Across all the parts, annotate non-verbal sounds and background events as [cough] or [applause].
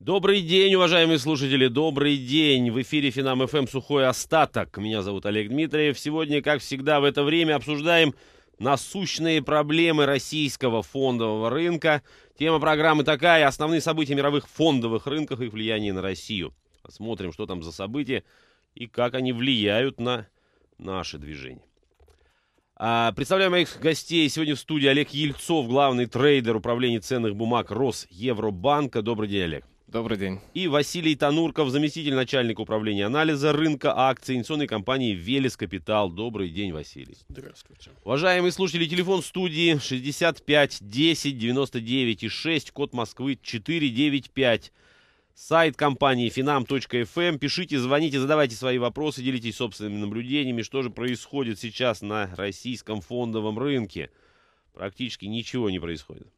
Добрый день, уважаемые слушатели, добрый день. В эфире Финам ФМ «Сухой остаток». Меня зовут Олег Дмитриев. Сегодня, как всегда, в это время обсуждаем насущные проблемы российского фондового рынка. Тема программы такая – основные события мировых фондовых рынков и их влияние на Россию. Посмотрим, что там за события и как они влияют на наше движение. А, Представляю моих гостей. Сегодня в студии Олег Ельцов, главный трейдер управления ценных бумаг Росевробанка. Добрый день, Олег. Добрый день. И Василий Танурков, заместитель начальника управления анализа рынка акций инвестиционной компании «Велес Капитал». Добрый день, Василий. Здравствуйте. Уважаемые слушатели, телефон студии 65 10 99 и 6, код Москвы 495. Сайт компании finam.fm. Эм. Пишите, звоните, задавайте свои вопросы, делитесь собственными наблюдениями, что же происходит сейчас на российском фондовом рынке. Практически ничего не происходит.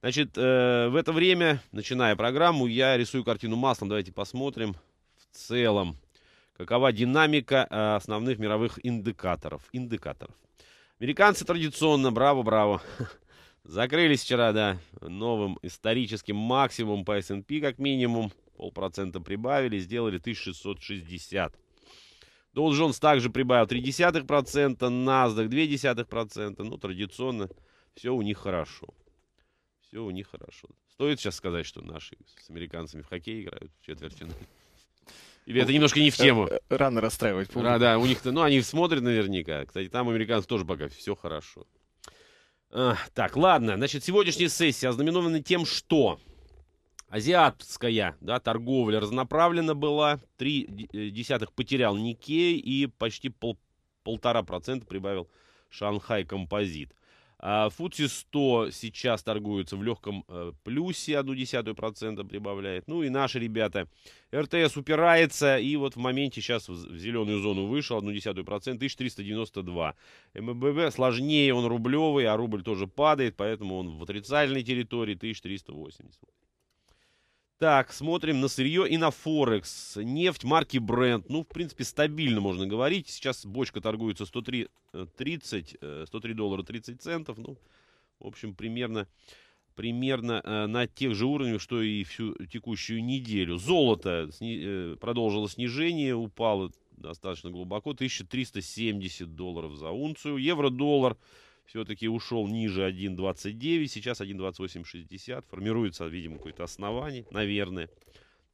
Значит, э, в это время, начиная программу, я рисую картину маслом. Давайте посмотрим в целом, какова динамика э, основных мировых индикаторов. Индикаторов. Американцы традиционно, браво-браво, [laughs] закрылись вчера, да, новым историческим максимумом по S&P как минимум. Полпроцента прибавили, сделали 1660. Dow Джонс также прибавил 0,3%, NASDAQ 0,2%. Ну, традиционно все у них хорошо. Все у них хорошо. Стоит сейчас сказать, что наши с американцами в хоккей играют в четвертьфинале. Или это ну, немножко не в э, тему. Э, рано расстраивать публику. Да, да, у них-то, ну, они смотрят наверняка. Кстати, там американцы тоже пока все хорошо. А, так, ладно, значит, сегодняшняя сессия ознаменована тем, что азиатская, да, торговля разноправлена была, три э, десятых потерял Никей и почти пол, полтора процента прибавил Шанхай Композит. А, Фудси 100 сейчас торгуется в легком э, плюсе, одну десятую процента прибавляет. Ну и наши ребята. РТС упирается и вот в моменте сейчас в зеленую зону вышел, одну десятую процента, 1392. МББ сложнее, он рублевый, а рубль тоже падает, поэтому он в отрицательной территории 1380. Так, смотрим на сырье и на Форекс. Нефть марки Brent. Ну, в принципе, стабильно можно говорить. Сейчас бочка торгуется 103, 30, 103 доллара 30 центов. Ну, в общем, примерно, примерно э, на тех же уровнях, что и всю текущую неделю. Золото сни, э, продолжило снижение, упало достаточно глубоко. 1370 долларов за унцию. Евро-доллар все-таки ушел ниже 1.29, сейчас 1.28.60. Формируется, видимо, какое-то основание, наверное.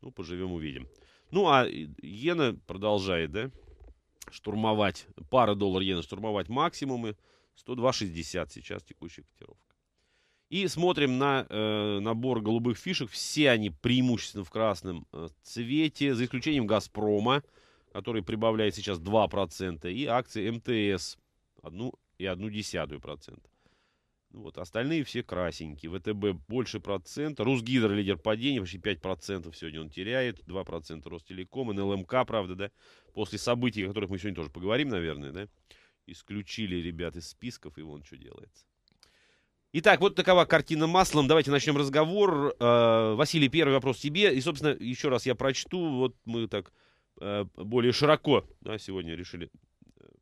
Ну, поживем, увидим. Ну, а иена продолжает, да, штурмовать, пара доллар-иена штурмовать максимумы. 102.60 сейчас текущая котировка. И смотрим на э, набор голубых фишек. Все они преимущественно в красном э, цвете, за исключением «Газпрома», который прибавляет сейчас 2%, и акции МТС, одну и одну десятую процента. Ну вот. Остальные все красенькие. ВТБ больше процента. Русгидро лидер падения, почти 5% сегодня он теряет. 2% Ростелеком, НЛМК, правда, да? После событий, о которых мы сегодня тоже поговорим, наверное, да? Исключили ребят из списков, и вон что делается. Итак, вот такова картина маслом. Давайте начнем разговор. Э, Василий, первый вопрос тебе. И, собственно, еще раз я прочту. Вот мы так э, более широко да, сегодня решили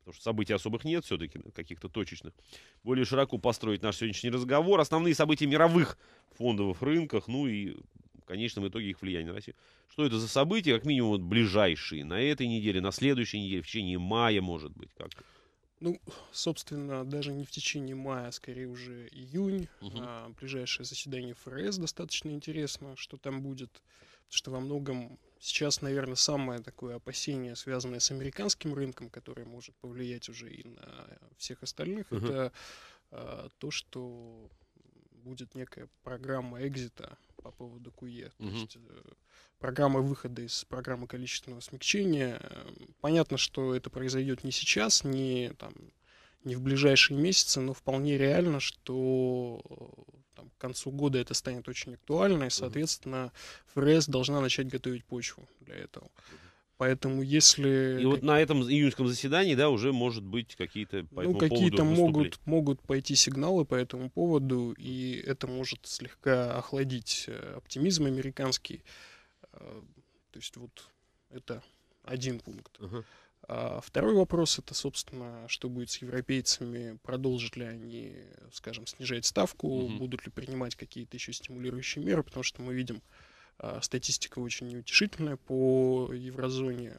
потому что событий особых нет все-таки, каких-то точечных, более широко построить наш сегодняшний разговор. Основные события мировых фондовых рынках, ну и в конечном итоге их влияние на Россию. Что это за события, как минимум, вот, ближайшие, на этой неделе, на следующей неделе, в течение мая, может быть, как Ну, собственно, даже не в течение мая, а скорее уже июнь. Угу. А, ближайшее заседание ФРС достаточно интересно, что там будет, что во многом Сейчас, наверное, самое такое опасение, связанное с американским рынком, которое может повлиять уже и на всех остальных, uh-huh. это э, то, что будет некая программа экзита по поводу куе, uh-huh. E. есть э, программа выхода из программы количественного смягчения. Понятно, что это произойдет не сейчас, не там не в ближайшие месяцы, но вполне реально, что там, к концу года это станет очень актуально, и, соответственно, ФРС должна начать готовить почву для этого. Поэтому если... И вот на этом июньском заседании, да, уже может быть какие-то по Ну, какие-то могут, могут пойти сигналы по этому поводу, и это может слегка охладить э, оптимизм американский. Э, то есть вот это один пункт. Uh-huh. А второй вопрос это, собственно, что будет с европейцами, продолжат ли они, скажем, снижать ставку, угу. будут ли принимать какие-то еще стимулирующие меры, потому что мы видим, а, статистика очень неутешительная по еврозоне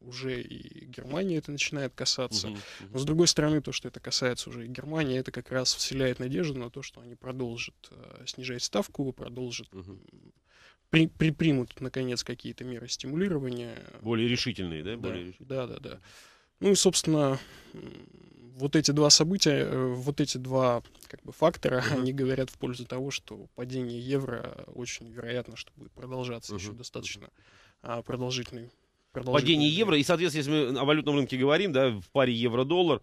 уже и Германии это начинает касаться. Uh-huh, uh-huh. Но с другой стороны, то, что это касается уже и Германии, это как раз вселяет надежду на то, что они продолжат а, снижать ставку, продолжат uh-huh при, при, примут, наконец, какие-то меры стимулирования. Более решительные, да? Более да, решительные. да, да, да. Ну и, собственно, вот эти два события, э, вот эти два как бы, фактора, uh-huh. они говорят в пользу того, что падение евро очень вероятно, что будет продолжаться uh-huh. еще достаточно а, продолжительный, продолжительный. Падение евро, и, соответственно, если мы о валютном рынке говорим, да, в паре евро-доллар,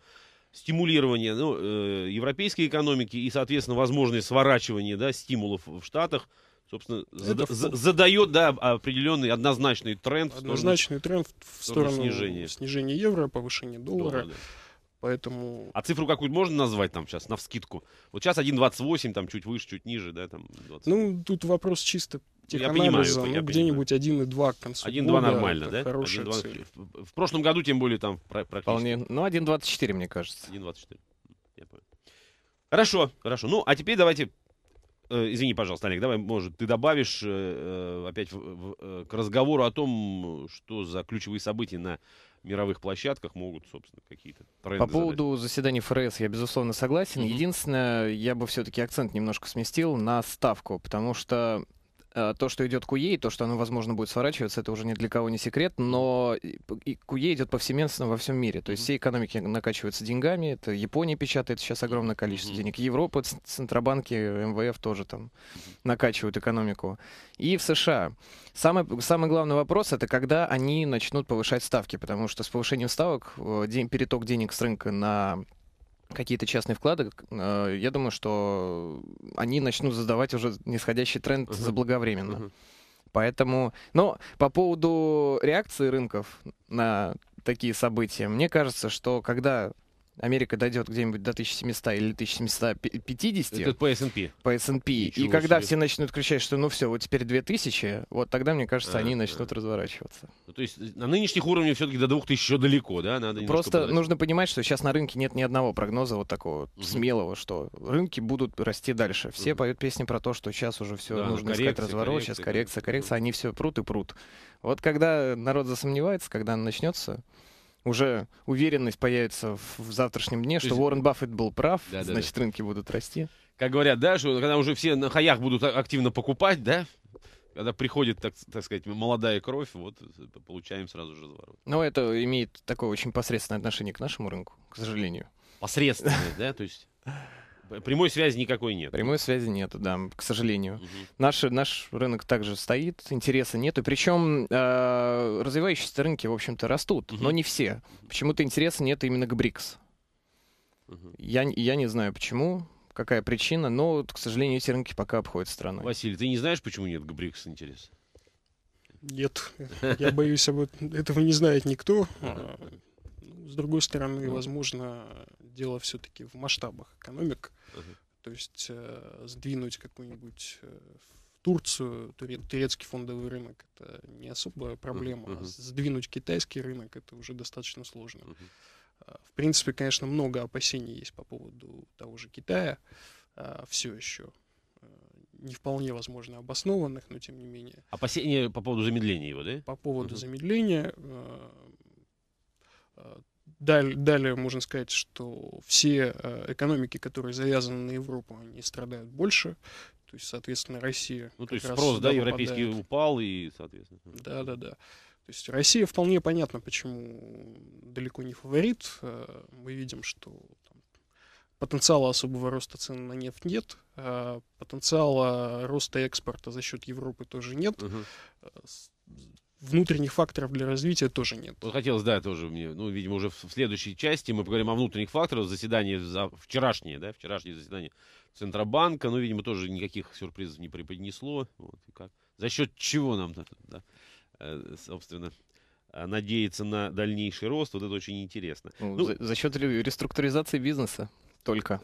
стимулирование ну, э, европейской экономики и, соответственно, возможное сворачивание да, стимулов в Штатах – собственно, зада в... задает да, а, определенный однозначный тренд. Однозначный в сторону, тренд в сторону, снижения. снижения евро, повышения доллара. Доллар, да. Поэтому... А цифру какую-то можно назвать там сейчас, на вскидку? Вот сейчас 1,28, там чуть выше, чуть ниже, да? Там 20. Ну, тут вопрос чисто теханализа, ну, где-нибудь 1,2 к концу 1,2 года, нормально, да? Хорошая 1, 2, цель. В, в прошлом году, тем более, там практически... Вполне, ну, 1,24, мне кажется. 1,24, я понял. Хорошо, хорошо. Ну, а теперь давайте Э, извини, пожалуйста, Олег, давай, может, ты добавишь э, э, опять к разговору о том, что за ключевые события на мировых площадках могут, собственно, какие-то тренды. По поводу задать. заседаний ФРС я, безусловно, согласен. Mm-hmm. Единственное, я бы все-таки акцент немножко сместил на ставку, потому что Э, то, что идет куе, и то, что оно, возможно, будет сворачиваться, это уже ни для кого не секрет, но куе идет повсеместно во всем мире. То есть все экономики накачиваются деньгами, это Япония печатает сейчас огромное количество денег, Европа, Центробанки, МВФ тоже там накачивают экономику. И в США. Самый, самый главный вопрос — это когда они начнут повышать ставки, потому что с повышением ставок э, день, переток денег с рынка на какие-то частные вклады, э, я думаю, что они начнут задавать уже нисходящий тренд uh заблаговременно. uh Поэтому, но по поводу реакции рынков на такие события, мне кажется, что когда Америка дойдет где-нибудь до 1700 или 1750. Это по S&P. По S&P. И когда себе. все начнут кричать, что ну все, вот теперь 2000, вот тогда, мне кажется, а, они начнут а. разворачиваться. Ну, то есть на нынешних уровнях все-таки до 2000 еще далеко, да? Надо Просто подать. нужно понимать, что сейчас на рынке нет ни одного прогноза вот такого угу. смелого, что рынки будут расти дальше. Все угу. поют песни про то, что сейчас уже все да, ну, нужно коррекции, искать разворот, коррекции, сейчас коррекция, коррекция, угу. они все прут и прут. Вот когда народ засомневается, когда начнется, уже уверенность появится в завтрашнем дне, что есть... Уоррен Баффет был прав, да, значит, да, да. рынки будут расти. Как говорят, да, что когда уже все на хаях будут а, активно покупать, да, когда приходит, так, так сказать, молодая кровь, вот получаем сразу же разворот. Но это имеет такое очень посредственное отношение к нашему рынку, к сожалению. Посредственное, да, то есть... Прямой связи никакой нет. Прямой связи нет, да, к сожалению. Угу. Наш, наш рынок также стоит, интереса нет. причем э, развивающиеся рынки, в общем-то, растут, угу. но не все. Почему-то интереса нет именно к БРИКС. Угу. Я, я не знаю почему, какая причина, но, к сожалению, эти рынки пока обходят страну. Василий, ты не знаешь, почему нет к БРИКС интереса? Нет, я боюсь, об этого не знает никто. С другой стороны, ну. возможно, дело все-таки в масштабах экономик. То есть э, сдвинуть какую-нибудь э, в Турцию турецкий фондовый рынок это не особая проблема. А сдвинуть китайский рынок это уже достаточно сложно. А, в принципе, конечно, много опасений есть по поводу того же Китая а, все еще э, не вполне возможно обоснованных, но тем не менее. Опасения по поводу замедления его, да? По поводу угу. замедления. Э, э, далее, далее можно сказать, что все э, экономики, которые завязаны на Европу, они страдают больше. То есть, соответственно, Россия... Ну, то есть спрос, да, европейский попадает. упал и, соответственно... Да-да-да. То есть Россия вполне понятно, почему далеко не фаворит. Э, мы видим, что там, потенциала особого роста цен на нефть нет, э, потенциала роста экспорта за счет Европы тоже нет. Угу внутренних факторов для развития тоже нет. Вот хотелось, да, тоже мне, ну, видимо, уже в следующей части мы поговорим о внутренних факторах, заседание за вчерашнее, да, вчерашнее заседание Центробанка, ну, видимо, тоже никаких сюрпризов не преподнесло. Вот, и как. За счет чего нам, да, э, собственно, э, надеяться на дальнейший рост, вот это очень интересно. Ну, ну, за, за счет реструктуризации бизнеса только.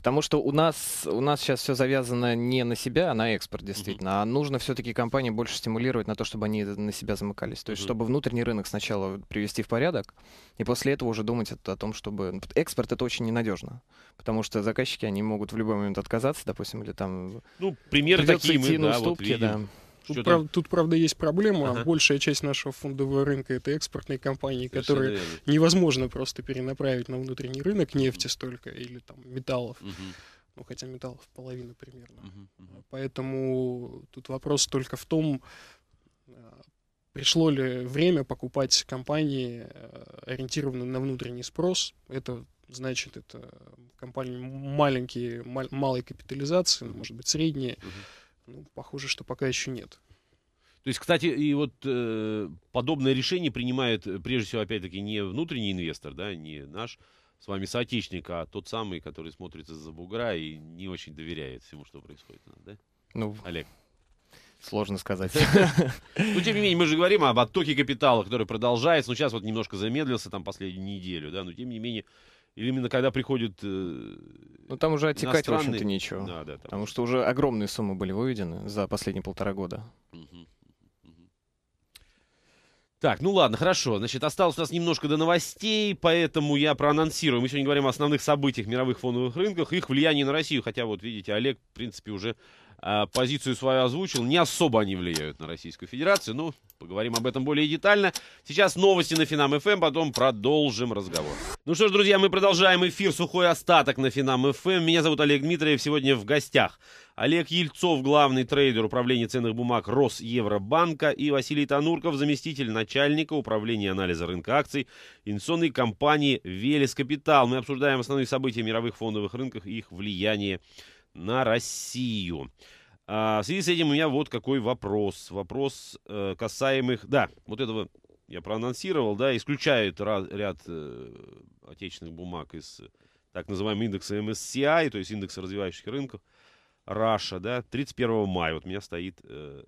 Потому что у нас, у нас сейчас все завязано не на себя, а на экспорт, действительно. Mm-hmm. А нужно все-таки компании больше стимулировать на то, чтобы они на себя замыкались. То есть, mm-hmm. чтобы внутренний рынок сначала привести в порядок, и после этого уже думать о, о том, чтобы... Экспорт — это очень ненадежно, потому что заказчики, они могут в любой момент отказаться, допустим, или там... Ну, примеры такие мы, на да, вот видим. да. Тут, прав, тут, правда, есть проблема. Ага. Большая часть нашего фондового рынка это экспортные компании, Совершенно которые верно. невозможно просто перенаправить на внутренний рынок нефти угу. столько или там металлов. Угу. Ну, хотя металлов половина примерно. Угу, Поэтому тут вопрос только в том, э, пришло ли время покупать компании, э, ориентированные на внутренний спрос. Это значит, это компании маленькие, мал, малой капитализации, может быть, средние. Угу ну, похоже, что пока еще нет. То есть, кстати, и вот э, подобное решение принимает, э, прежде всего, опять-таки, не внутренний инвестор, да, не наш с вами соотечественник, а тот самый, который смотрится за бугра и не очень доверяет всему, что происходит, да? Ну, Олег. Сложно сказать. [laughs] Ну, тем не менее, мы же говорим об оттоке капитала, который продолжается. Ну, сейчас вот немножко замедлился там последнюю неделю, да, но тем не менее или именно когда приходит... Э, ну, там уже отекать, в общем-то, нечего. Да, да, там. Потому что уже огромные суммы были выведены за последние полтора года. Так, ну ладно, хорошо. Значит, осталось у нас немножко до новостей, поэтому я проанонсирую. Мы сегодня говорим о основных событиях мировых фондовых рынках, их влияние на Россию. Хотя вот, видите, Олег, в принципе, уже а, позицию свою озвучил. Не особо они влияют на Российскую Федерацию. но ну, поговорим об этом более детально. Сейчас новости на Финам ФМ, эм, потом продолжим разговор. Ну что ж, друзья, мы продолжаем эфир «Сухой остаток» на Финам ФМ. Эм. Меня зовут Олег Дмитриев, сегодня в гостях. Олег Ельцов, главный трейдер управления ценных бумаг Росевробанка и Василий Танурков, заместитель начальника управления анализа рынка акций инвестиционной компании «Велес Капитал». Мы обсуждаем основные события мировых фондовых рынках и их влияние на Россию. А, в связи с этим у меня вот какой вопрос. Вопрос э, касаемых... Да, вот этого я проанонсировал, да, исключают ряд э, отечественных бумаг из так называемого индекса MSCI, то есть индекса развивающихся рынков. Раша, да, 31 мая. Вот у меня стоит э,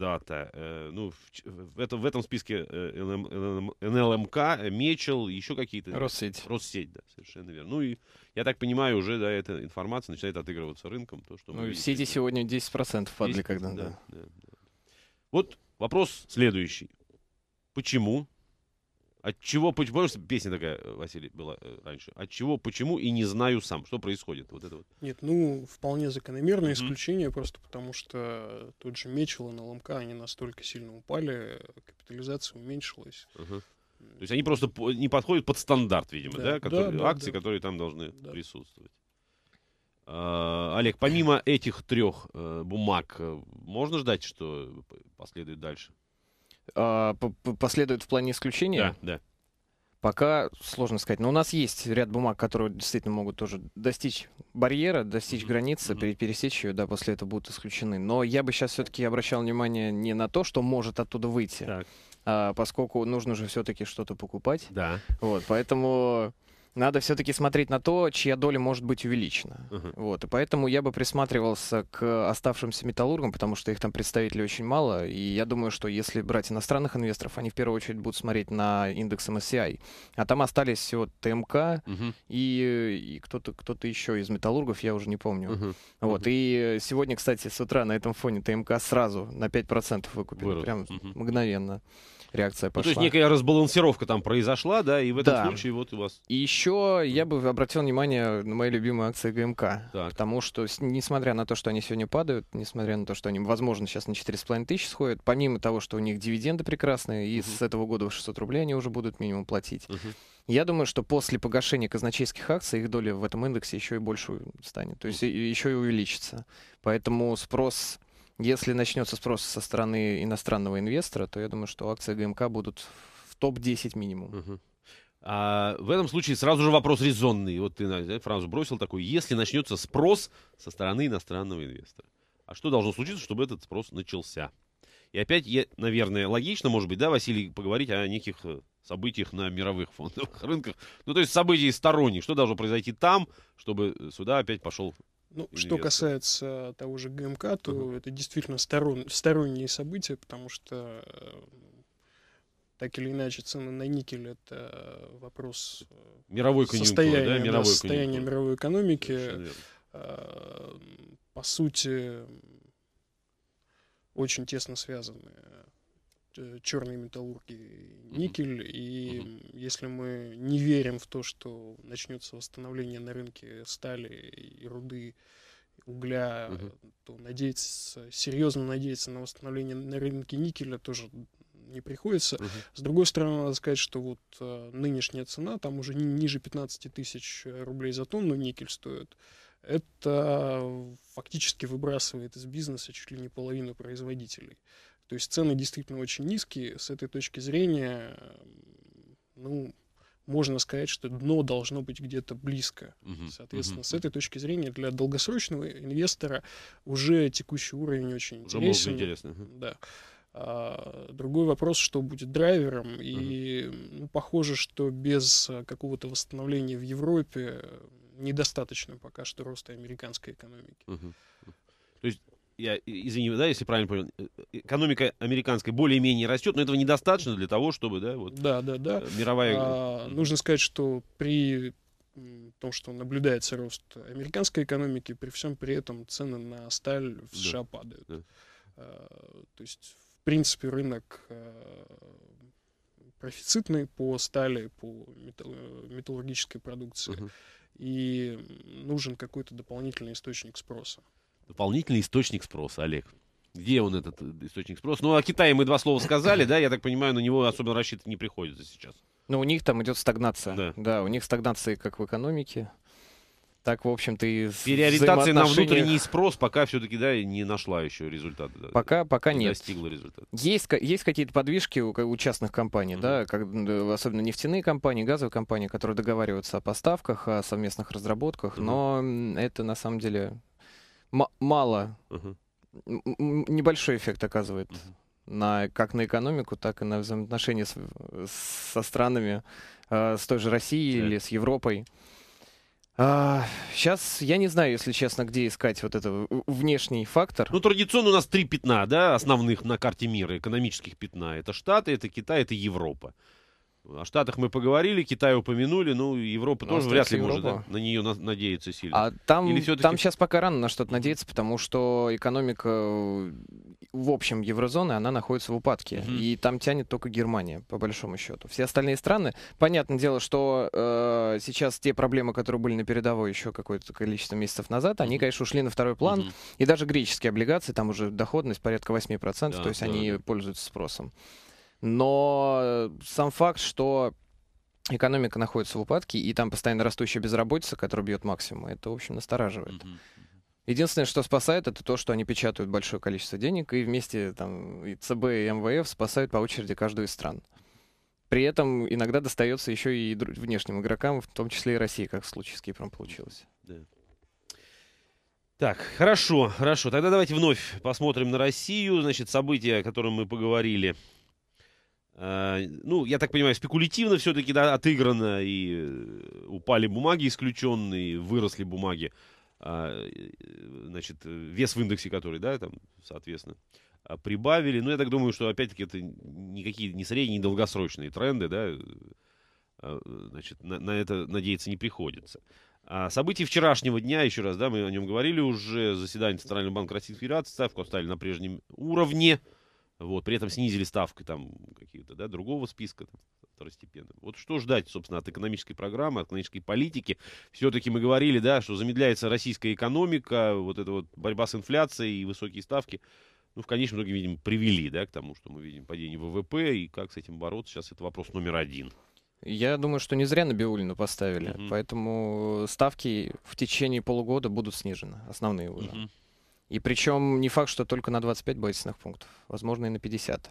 куда-то. Э, ну, в, в, это, в этом списке э, НЛМК, э, Мечел, еще какие-то. Россеть. Россеть, да, совершенно верно. Ну и, я так понимаю, уже да, эта информация начинает отыгрываться рынком. То, что ну и сети сегодня 10% падали когда да, да. Да, да. Вот вопрос следующий. Почему от чего, почему, что песня такая, э, Василий, была э, раньше. От чего, почему и не знаю сам, что происходит. Вот это вот. Нет, ну, вполне закономерное mm-hmm. исключение, просто потому что тот же Мечело на ЛМК, они настолько сильно упали, капитализация уменьшилась. Uh-huh. То есть они просто не подходят под стандарт, видимо, да? да, которые, да акции, да. которые там должны да. присутствовать. А, Олег, помимо этих трех э, бумаг, э, можно ждать, что э, последует дальше? А, последует в плане исключения? Да, да. Пока сложно сказать. Но у нас есть ряд бумаг, которые действительно могут тоже достичь барьера, достичь mm-hmm. границы, mm-hmm. пересечь ее, да, после этого будут исключены. Но я бы сейчас все-таки обращал внимание не на то, что может оттуда выйти, так. а поскольку нужно же все-таки что-то покупать. Да. Вот, поэтому надо все-таки смотреть на то, чья доля может быть увеличена. Uh-huh. Вот, и поэтому я бы присматривался к оставшимся металлургам, потому что их там представителей очень мало, и я думаю, что если брать иностранных инвесторов, они в первую очередь будут смотреть на индекс MSCI, а там остались всего ТМК uh-huh. и, и кто-то, кто-то еще из металлургов, я уже не помню. Uh-huh. Вот, uh-huh. и сегодня, кстати, с утра на этом фоне ТМК сразу на 5% выкупили, Вырос. прям uh-huh. мгновенно реакция пошла. Ну, то есть некая разбалансировка там произошла, да, и в этом да. случае вот у вас... И еще я бы обратил внимание на мои любимые акции ГМК, так. потому что, несмотря на то, что они сегодня падают, несмотря на то, что они, возможно, сейчас на 4,5 тысячи сходят, помимо того, что у них дивиденды прекрасные, и uh с этого года в 600 рублей они уже будут минимум платить, uh Я думаю, что после погашения казначейских акций их доля в этом индексе еще и больше станет, то есть еще и увеличится. Поэтому спрос если начнется спрос со стороны иностранного инвестора, то я думаю, что акции ГМК будут в топ-10 минимум. Угу. А в этом случае сразу же вопрос резонный. Вот ты да, фразу бросил такой, если начнется спрос со стороны иностранного инвестора. А что должно случиться, чтобы этот спрос начался? И опять, наверное, логично, может быть, да, Василий, поговорить о неких э, событиях на мировых фондовых рынках. Ну, то есть событий сторонних. Что должно произойти там, чтобы э, сюда опять пошел ну, инвестор. что касается э, того же ГМК, то uh-huh. это действительно сторон, сторонние события, потому что э, так или иначе цены на никель это вопрос э, мировой состояния, да? мировой да, состояния мировой экономики. По сути, очень тесно связаны Э, черной металлургии, никель. Mm-hmm. И mm-hmm. если мы не верим в то, что начнется восстановление на рынке стали и руды, угля, mm-hmm. то надеяться, серьезно надеяться на восстановление на рынке никеля тоже не приходится. Угу. С другой стороны, надо сказать, что вот э, нынешняя цена, там уже ни, ниже 15 тысяч рублей за тонну никель стоит, это фактически выбрасывает из бизнеса чуть ли не половину производителей. То есть цены действительно очень низкие. С этой точки зрения, ну, можно сказать, что дно должно быть где-то близко. Соответственно, с этой точки зрения для долгосрочного инвестора уже текущий уровень очень уже интересен. интересно. Да. А, другой вопрос, что будет драйвером. И угу. ну, похоже, что без э, какого-то восстановления в Европе э, недостаточно пока что роста американской экономики. Угу. То есть я, извини, да, если правильно понял, э, э, экономика американская более-менее растет, но этого недостаточно для того, чтобы, да, вот... Да, да, да. Э, мировая... А, нужно сказать, что при том, что наблюдается рост американской экономики, при всем при этом цены на сталь в США да. падают. Да. А, то есть, в принципе, рынок профицитный по стали, по металл металлургической продукции. Uh -huh. И нужен какой-то дополнительный источник спроса дополнительный источник спроса, Олег. Где он, этот э, источник спроса? Ну, о Китае мы два слова сказали, да? Я так понимаю, на него особенно рассчитывать не приходится сейчас. Ну, у них там идет стагнация. Да. да, у них стагнация как в экономике, так, в общем-то, и Переориентация на внутренний спрос пока все-таки, да, не нашла еще результата. Да, пока, пока не нет. достигла результата. Есть, есть какие-то подвижки у, у частных компаний, mm-hmm. да, как, особенно нефтяные компании, газовые компании, которые договариваются о поставках, о совместных разработках, mm-hmm. но это на самом деле мало. Угу. Небольшой эффект оказывает. Угу на, как на экономику, так и на взаимоотношения с, со странами, э, с той же Россией да. или с Европой. сейчас а, я не знаю, если честно, где искать вот этот внешний фактор. Ну, традиционно у нас три пятна, да, основных на карте мира, экономических пятна. Это Штаты, это Китай, это Европа. О Штатах мы поговорили, Китай упомянули, ну, Европа ну, тоже вряд ли Европа. может на, на нее на, надеяться сильно. А там, там сейчас пока рано на что-то надеяться, потому что экономика э, в общем еврозоны, она находится в упадке. mm И там тянет только Германия, по большому счету. Все остальные страны, понятное дело, что э, сейчас те проблемы, которые были на передовой еще какое-то количество месяцев назад, mm-hmm. они, конечно, ушли на второй план. mm И даже греческие облигации, там уже доходность порядка 8%, да, то есть да, они да. пользуются спросом. Но э, сам факт, что экономика находится в упадке, и там постоянно растущая безработица, которая бьет максимум, это, в общем, настораживает. Единственное, что спасает, это то, что они печатают большое количество денег, и вместе там, и ЦБ, и МВФ спасают по очереди каждую из стран. При этом иногда достается еще и внешним игрокам, в том числе и России, как в случае с Кипром получилось. Yeah. Так, хорошо, хорошо. Тогда давайте вновь посмотрим на Россию. Значит, события, о котором мы поговорили Э, ну, я так понимаю, спекулятивно все-таки да, отыграно, и э, упали бумаги исключенные, выросли бумаги, а, э, значит, вес в индексе который, да, там, соответственно, а, прибавили. Но ну, я так думаю, что, опять-таки, это никакие не средние, не долгосрочные тренды, да, а, значит, на, на это надеяться не приходится. А события вчерашнего дня, еще раз, да, мы о нем говорили уже, заседание Центрального банка Российской Федерации, ставку оставили на прежнем уровне, вот, при этом снизили ставки там какие-то, да, другого списка там, второстепенного. Вот что ждать, собственно, от экономической программы, от экономической политики. Все-таки мы говорили, да, что замедляется российская экономика, вот эта вот борьба с инфляцией и высокие ставки. Ну, в конечном итоге, видимо, привели, да, к тому, что мы видим падение ВВП, и как с этим бороться, сейчас это вопрос номер один. Я думаю, что не зря на Набиулину поставили, mm-hmm. поэтому э, ставки в течение полугода будут снижены, основные уже. Mm-hmm. И причем не факт, что только на 25 базисных пунктов, возможно, и на 50.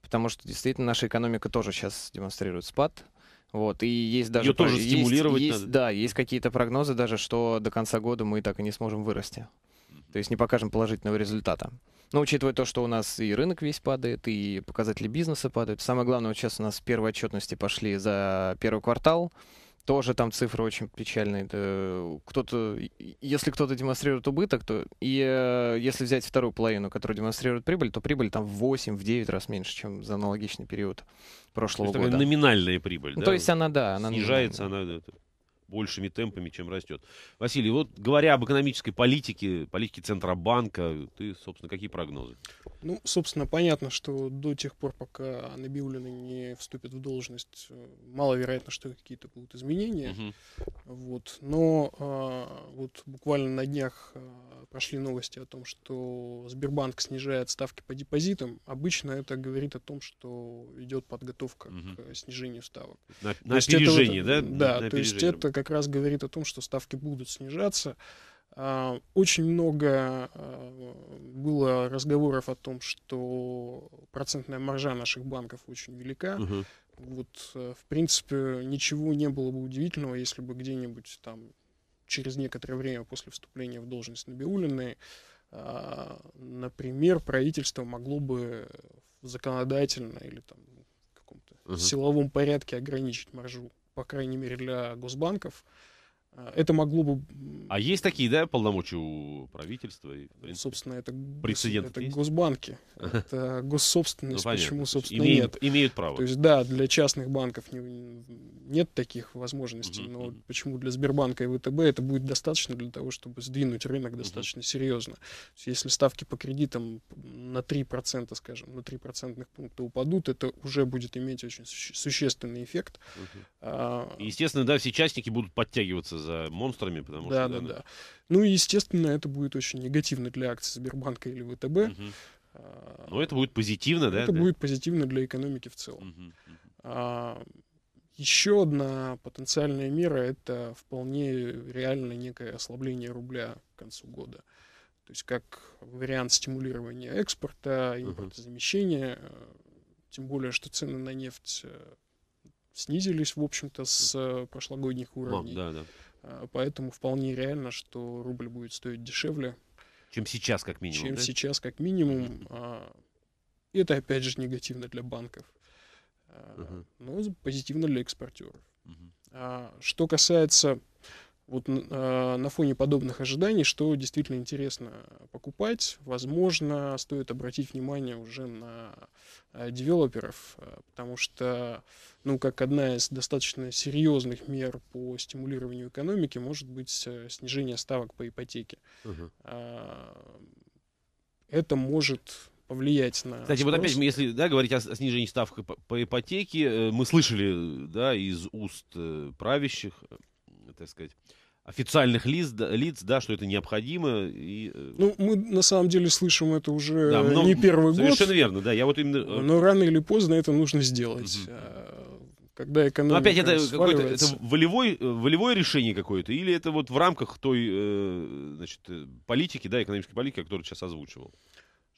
Потому что действительно наша экономика тоже сейчас демонстрирует спад. Вот, и есть даже... Ее тоже есть, стимулировать есть, надо. Да, есть какие-то прогнозы даже, что до конца года мы так и не сможем вырасти. То есть не покажем положительного результата. Но учитывая то, что у нас и рынок весь падает, и показатели бизнеса падают. Самое главное, вот сейчас у нас первые отчетности пошли за первый квартал тоже там цифры очень печальные. Кто-то, если кто-то демонстрирует убыток, то и э, если взять вторую половину, которая демонстрирует прибыль, то прибыль там в 8-9 в раз меньше, чем за аналогичный период прошлого то есть, года. Номинальная прибыль, ну, да? То есть она, да, она снижается, она большими темпами, чем растет. Василий, вот говоря об экономической политике, политике Центробанка, ты, собственно, какие прогнозы? Ну, собственно, понятно, что до тех пор, пока Набиулина не вступит в должность, э, маловероятно, что какие-то будут изменения. Угу. Вот. Но а, вот буквально на днях а, прошли новости о том, что Сбербанк снижает ставки по депозитам, обычно это говорит о том, что идет подготовка угу. к э, снижению ставок. На, на опережение, это, да? Да, на то есть это как раз говорит о том, что ставки будут снижаться. А, очень много а, было разговоров о том, что процентная маржа наших банков очень велика. Угу. Вот, э, в принципе, ничего не было бы удивительного, если бы где-нибудь там через некоторое время после вступления в должность Набиулиной, а, например, правительство могло бы законодательно или там в каком-то угу. силовом порядке ограничить маржу, по крайней мере, для госбанков, это могло бы... А есть такие, да, полномочия у правительства? И, ну, принципе, собственно, это, прецедент это госбанки, [laughs] это госсобственность, ну, почему, собственно, нет. Имеют право. То есть, да, для частных банков нет таких возможностей, но почему для Сбербанка и ВТБ это будет достаточно для того, чтобы сдвинуть рынок достаточно серьезно. если ставки по кредитам на 3%, скажем, на 3% пункта упадут, это уже будет иметь очень существенный эффект. А, естественно, да, все частники будут подтягиваться за монстрами, потому да, что... Да, да, да. Ну и, естественно, это будет очень негативно для акций Сбербанка или ВТБ. Угу. А, ну, Но это будет позитивно, да? Это да? будет позитивно для экономики в целом. Угу. А, еще одна потенциальная мера — это вполне реально некое ослабление рубля к концу года. То есть как вариант стимулирования экспорта, импортозамещения, э, тем более, что цены на нефть э, снизились, в общем-то, с э, прошлогодних уровней. Да, да. А, поэтому вполне реально, что рубль будет стоить дешевле. Чем сейчас, как минимум. Чем да? сейчас, как минимум. А, это, опять же, негативно для банков. Uh-huh. Но позитивно для экспортеров. Uh-huh. Что касается вот э, на фоне подобных ожиданий, что действительно интересно покупать, возможно, стоит обратить внимание уже на э, девелоперов, э, потому что, ну, как одна из достаточно серьезных мер по стимулированию экономики может быть э, снижение ставок по ипотеке. Угу. Э, это может повлиять на. Кстати, спрос. вот опять, если да, говорить о, о снижении ставок по, по ипотеке, э, мы слышали, да, из уст э, правящих так сказать, официальных лиц, лиц, да, что это необходимо. И... Э, ну, мы на самом деле слышим это уже да, но... не первый год. Совершенно верно, да. Я вот именно... Э, но рано или поздно это нужно сделать. Угу. Когда экономика Но ну, опять это это волевой э, волевое решение какое-то, или это вот в рамках той значит, политики, да, экономической политики, которую сейчас озвучивал?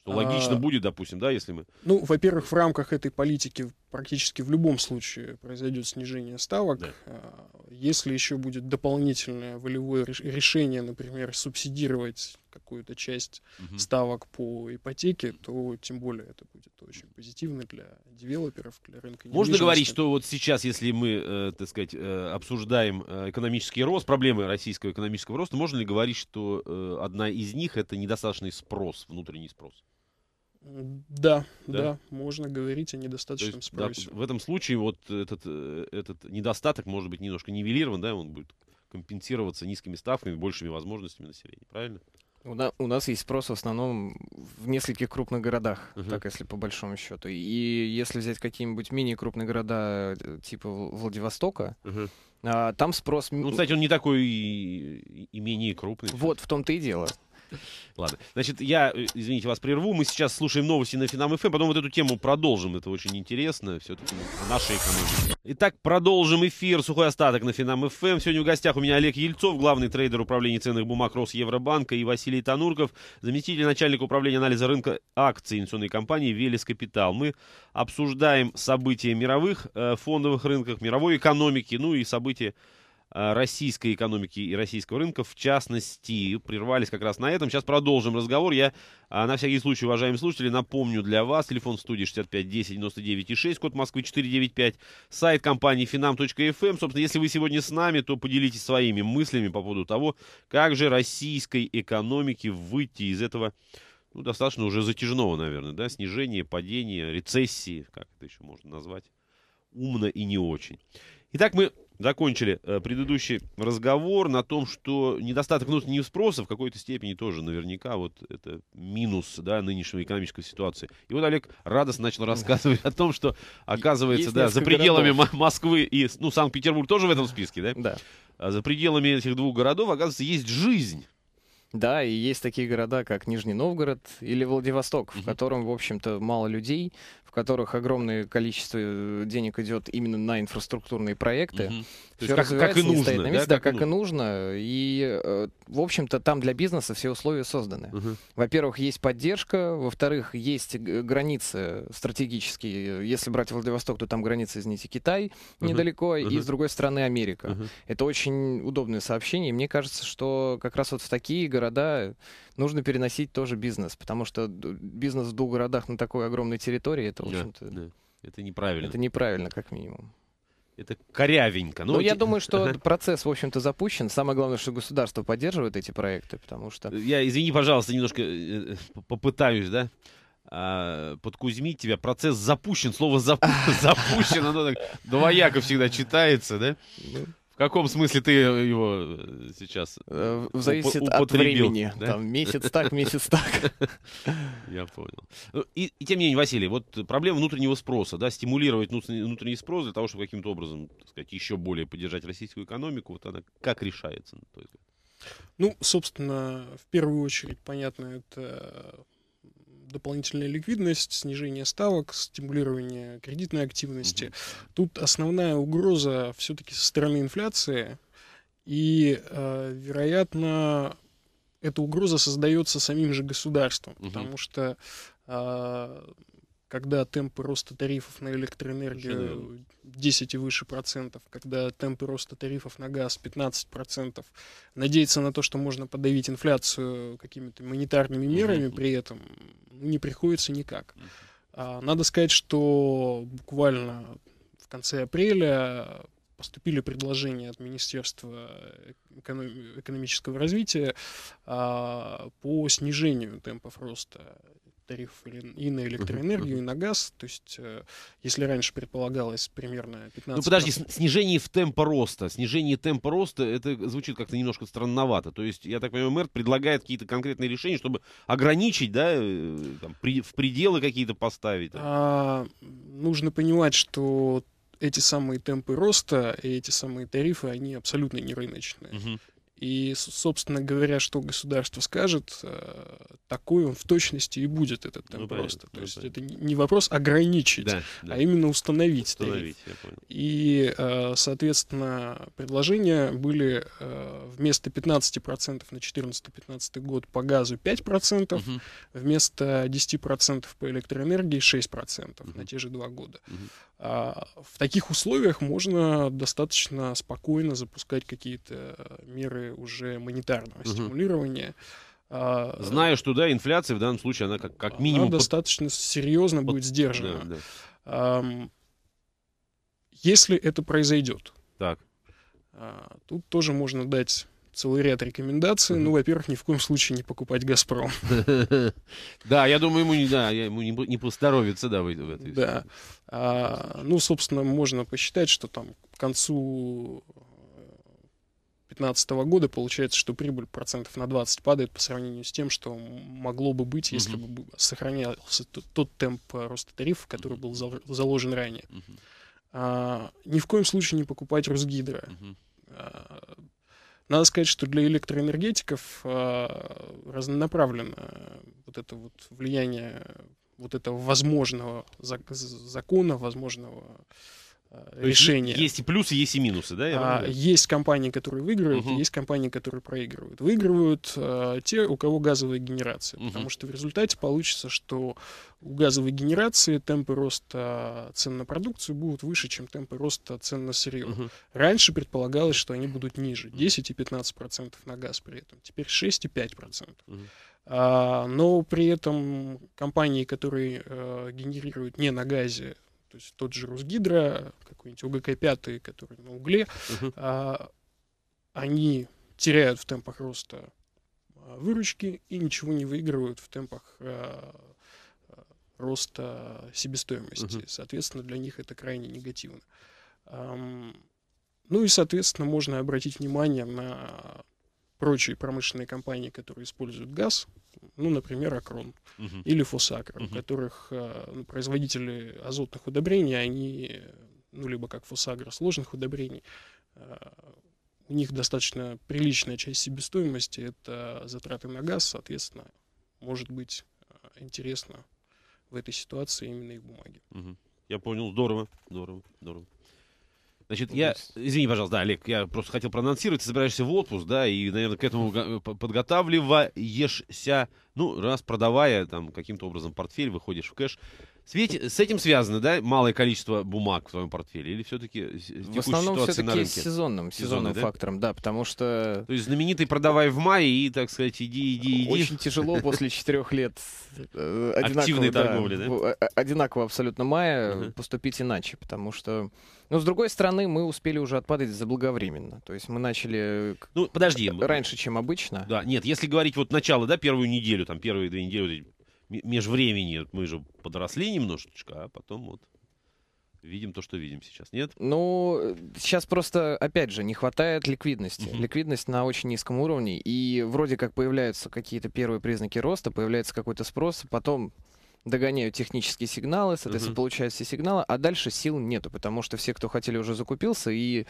Что а, логично а... будет, допустим, да, если мы... Ну, во-первых, в рамках этой политики практически в любом случае произойдет снижение ставок. Да. А, если еще будет дополнительное волевое решение, например, субсидировать какую-то часть угу. ставок по ипотеке, то тем более это будет очень позитивно для девелоперов, для рынка. Можно говорить, что вот сейчас, если мы, э, так сказать, э, обсуждаем э, экономический рост, проблемы российского экономического роста, можно ли говорить, что э, одна из них это недостаточный спрос, внутренний спрос? Да, да, да, можно говорить о недостаточном есть, спросе. Да, в этом случае вот этот, э, этот недостаток может быть немножко нивелирован, да, он будет компенсироваться низкими ставками, большими возможностями населения, правильно? У, на, у нас есть спрос в основном в нескольких крупных городах, uh-huh. так если по большому счету. И если взять какие-нибудь мини-крупные города э, типа Владивостока, uh-huh. а, там спрос... Ну, кстати, он не такой и, и менее крупный. Вот, в том-то и дело. [laughs] Ладно. Значит, я, э, извините, вас прерву. Мы сейчас слушаем новости на Финам ФМ, эм. потом вот эту тему продолжим. Это очень интересно. Все-таки наша экономика. Итак, продолжим эфир. Сухой остаток на Финам ФМ. Эм. Сегодня в гостях у меня Олег Ельцов, главный трейдер управления ценных бумаг Росевробанка, и Василий Танурков, заместитель начальника управления анализа рынка акций инвестиционной компании «Велес Капитал». Мы обсуждаем события мировых э, фондовых рынках, мировой экономики, ну и события Э, российской экономики и российского рынка, в частности, прервались как раз на этом. Сейчас продолжим разговор. Я а, на всякий случай, уважаемые слушатели, напомню для вас, телефон в студии 65 10 99 и 6, код Москвы 495, сайт компании finam.fm. Эм. Собственно, если вы сегодня с нами, то поделитесь своими мыслями по поводу того, как же российской экономике выйти из этого ну, достаточно уже затяжного, наверное, да, снижения, падения, рецессии, как это еще можно назвать, умно и не очень. Итак, мы закончили э, предыдущий разговор на том, что недостаток внутреннего спроса в какой-то степени тоже наверняка вот это минус да, нынешней экономической ситуации. И вот Олег радостно начал рассказывать о том, что оказывается, да, за пределами Москвы и, ну, Санкт-Петербург тоже в этом списке, да? Да. А за пределами этих двух городов, оказывается, есть жизнь. Да, и есть такие города, как Нижний Новгород или Владивосток, mm-hmm. в котором, в общем-то, мало людей, которых огромное количество э, денег идет именно на инфраструктурные проекты. Угу. Все как, как и нужно, на месте, да, да, как, и нужно. И, э, в общем-то, там для бизнеса все условия созданы. Угу. Во-первых, есть поддержка, во-вторых, есть э, границы стратегические. Если брать Владивосток, то там граница, извините, Китай угу. недалеко, угу. и с другой стороны Америка. Угу. Это очень удобное сообщение. мне кажется, что как раз вот в такие города нужно переносить тоже бизнес, потому что бизнес в двух городах на такой огромной территории это в общем-то... Да, да. Это неправильно. Это неправильно, как минимум. Это корявенько. Ну, ну я эти... думаю, что [laughs] процесс, в общем-то, запущен. Самое главное, что государство поддерживает эти проекты, потому что... Я, извини, пожалуйста, немножко э, э, попытаюсь, да, а, подкузмить тебя. Процесс запущен. Слово запу... [laughs] запущен, оно так двояко всегда читается, да? Ну, в каком смысле ты э, его э, сейчас э, Зависит уп- от времени. Да? Там месяц так, месяц [laughs] так. Я понял. Ну, и, и тем не менее, Василий, вот проблема внутреннего спроса, да, стимулировать внутренний спрос для того, чтобы каким-то образом, так сказать, еще более поддержать российскую экономику, вот она как решается, Ну, собственно, в первую очередь, понятно, это дополнительная ликвидность, снижение ставок, стимулирование кредитной активности. Угу. Тут основная угроза все-таки со стороны инфляции, и, э, вероятно, эта угроза создается самим же государством, угу. потому что э, когда темпы роста тарифов на электроэнергию 10 и выше процентов, когда темпы роста тарифов на газ 15 процентов, надеяться на то, что можно подавить инфляцию какими-то монетарными мерами угу. при этом не приходится никак. А, надо сказать, что буквально в конце апреля поступили предложения от Министерства экономического развития а, по снижению темпов роста тариф или, и на электроэнергию, и на газ. То есть, э, если раньше предполагалось примерно 15... Ну подожди, снижение в темпа роста. Снижение темпа роста, это звучит как-то немножко странновато. То есть, я так понимаю, мэр предлагает какие-то конкретные решения, чтобы ограничить, да, э, там, в пределы какие-то поставить. А, нужно понимать, что эти самые темпы роста и эти самые тарифы, они абсолютно не рыночные. Угу. И, собственно говоря, что государство скажет, э, такой он в точности и будет этот темп ну, просто. Понятно, То есть понятно. это не вопрос ограничить, да, а да. а именно установить. установить и, э, соответственно, предложения были э, вместо 15% на 14-15 год по газу 5%, угу. вместо 10% по электроэнергии 6% угу. на те же два года. Угу. В таких условиях можно достаточно спокойно запускать какие-то меры меры уже монетарного угу. стимулирования. А, Зная, что да, инфляция в данном случае, она как, как минимум... Она под... достаточно серьезно под... будет сдержана. Да, да. Если это произойдет, так. А, тут тоже можно дать целый ряд рекомендаций. mm Ну, во-первых, ни в коем случае не покупать «Газпром». [laughs] Да, я думаю, ему не, да, ему не, не поздоровится, да, в этой Да. А, ну, собственно, можно посчитать, что там к концу 2015 года получается, что прибыль процентов на 20 падает по сравнению с тем, что могло бы быть, если угу. бы сохранялся тот, тот темп э, роста тарифов, который угу. был заложен ранее. Угу. А, ни в коем случае не покупать Росгидро. Угу. А, надо сказать, что для электроэнергетиков а, разнонаправленно вот это вот влияние вот этого возможного зак- закона, возможного Э, ну, решение. Есть и плюсы, есть и минусы, да? а, есть компании, которые выигрывают, угу. есть компании, которые проигрывают. Выигрывают а, те, у кого газовая генерация, угу. потому что в результате получится, что у газовой генерации темпы роста цен на продукцию будут выше, чем темпы роста цен на сырье. Угу. Раньше предполагалось, что они будут ниже, 10 и 15 процентов на газ при этом, теперь 6 и 5 процентов. Угу. но при этом компании, которые э, генерируют не на газе, то есть тот же Росгидро, какой-нибудь ОГК 5 который на угле, угу. а, они теряют в темпах роста а, выручки и ничего не выигрывают в темпах а, а роста себестоимости. Угу. Соответственно, для них это крайне негативно. А, ну и, соответственно, можно обратить внимание на прочие промышленные компании, которые используют газ, ну, например, Акрон угу. или Фусакр, угу. которых э, ну, производители азотных удобрений, они, ну, либо как Фусагра сложных удобрений, э, у них достаточно приличная часть себестоимости, это затраты на газ, соответственно, может быть э, интересно в этой ситуации именно их бумаги. Угу. Я понял, здорово, здорово, здорово. Значит, ну, я... Извини, пожалуйста, да, Олег, я просто хотел проанонсировать. Ты собираешься в отпуск, да, и, наверное, к этому подготавливаешься. Ну, раз продавая там каким-то образом портфель, выходишь в кэш, Свете, с этим связано, да, малое количество бумаг в твоем портфеле? Или все-таки В основном все-таки сезонным, сезонным, сезонным да? фактором, да, потому что... То есть знаменитый «продавай в мае» и, так сказать, иди, иди, иди. Очень тяжело после четырех лет э, активной торговли, да? Э, э, одинаково абсолютно мая поступить иначе, потому что... Но, ну, с другой стороны, мы успели уже отпадать заблаговременно. То есть мы начали ну, подожди. раньше, чем обычно. Да, нет, если говорить вот начало, да, первую неделю, там, первые две недели межвремени мы же подросли немножечко, а потом вот видим то, что видим сейчас, нет? Ну, сейчас просто, опять же, не хватает ликвидности. Mm-hmm. Ликвидность на очень низком уровне, и вроде как появляются какие-то первые признаки роста, появляется какой-то спрос, потом догоняют технические сигналы, соответственно, mm-hmm. получают все сигналы, а дальше сил нету, потому что все, кто хотели, уже закупился, и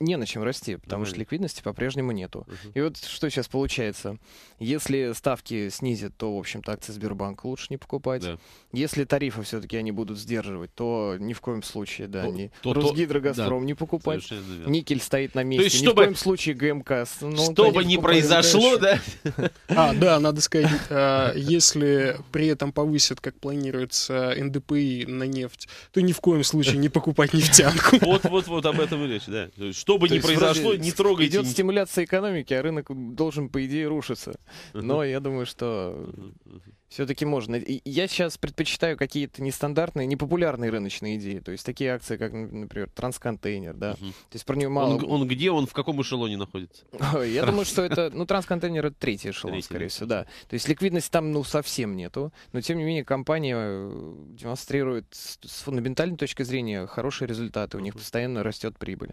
не на чем расти, потому mm-hmm. что ликвидности по-прежнему нету. Mm-hmm. И вот что сейчас получается. Если ставки снизят, то, в общем-то, акции Сбербанка лучше не покупать. Да. Если тарифы все-таки они будут сдерживать, то ни в коем случае, да, ну, не... то, Росгидро, Газпром да, не покупать. Никель стоит на месте. То есть, ни в коем случае ГМК. Ну, что бы ни произошло, дальше. да? [laughs] А, да, надо сказать, а, если при этом повысят, как планируется, НДПИ на нефть, то ни в коем случае не покупать нефтянку. Вот-вот-вот об этом и речь, да. То есть, что бы То ни есть, произошло, не трогайте. Идет стимуляция экономики, а рынок должен, по идее, рушиться. Но я думаю, что все-таки можно. я сейчас предпочитаю какие-то нестандартные, непопулярные рыночные идеи. То есть такие акции, как, например, трансконтейнер, да. Угу. То есть про него мало. Он, он где, он в каком эшелоне находится? [laughs] Я думаю, что это, ну, трансконтейнер это третий эшелон, скорее всего, да. То есть ликвидности там, ну, совсем нету. Но тем не менее компания э, демонстрирует с фундаментальной точки зрения хорошие результаты. У них постоянно растет прибыль.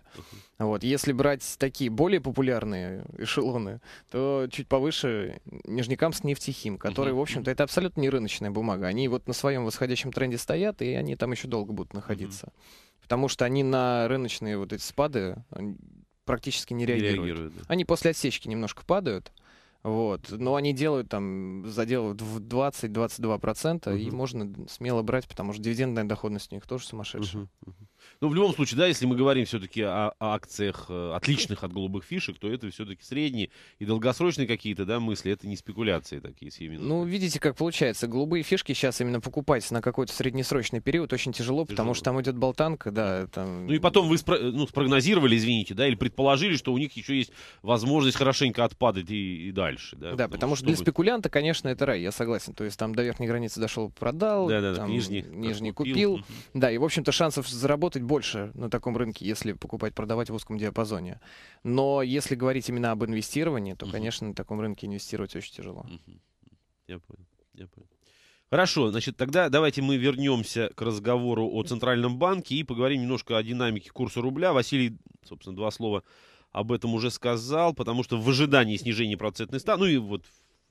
Вот. Если брать такие более популярные эшелоны, то чуть повыше Нижнекамск нефтехим, который, в общем-то, это абсолютно не рыночная бумага. Они вот на своем восходящем тренде стоят, и они там еще долго будут находиться. Потому что они на рыночные вот эти спады практически не реагируют. Не реагируют да. Они после отсечки немножко падают, вот. Но они делают там, заделывают в 20-22%, угу. Uh и можно смело брать, потому что дивидендная доходность у них тоже сумасшедшая. Угу, ну, в любом случае, да, если мы говорим все-таки о, о акциях, э, отличных от голубых фишек, то это все-таки средние и долгосрочные какие-то, да, мысли, это не спекуляции такие именно. Ну, видите, как получается, голубые фишки сейчас именно покупать на какой-то среднесрочный период очень тяжело, тяжело. потому что там идет болтанка, да, там... Ну и потом вы спро... Э, ну, спрогнозировали, извините, да, или предположили, что у них еще есть возможность хорошенько отпадать и, и дальше, да? Да, потому, потому что, для быть... спекулянта, конечно, это рай, я согласен, то есть там до верхней границы дошел, продал, да, да, там, нижний, нижний купил, купил, да, и, в общем-то, шансов заработать больше на таком рынке, если покупать-продавать в узком диапазоне. Но если говорить именно об инвестировании, то, угу. конечно, на таком рынке инвестировать очень тяжело. Угу. Я понял, я понял. Хорошо, значит, тогда давайте мы вернемся к разговору о Центральном банке и поговорим немножко о динамике курса рубля. Василий, собственно, два слова об этом уже сказал, потому что в ожидании снижения процентной ставки, ну и вот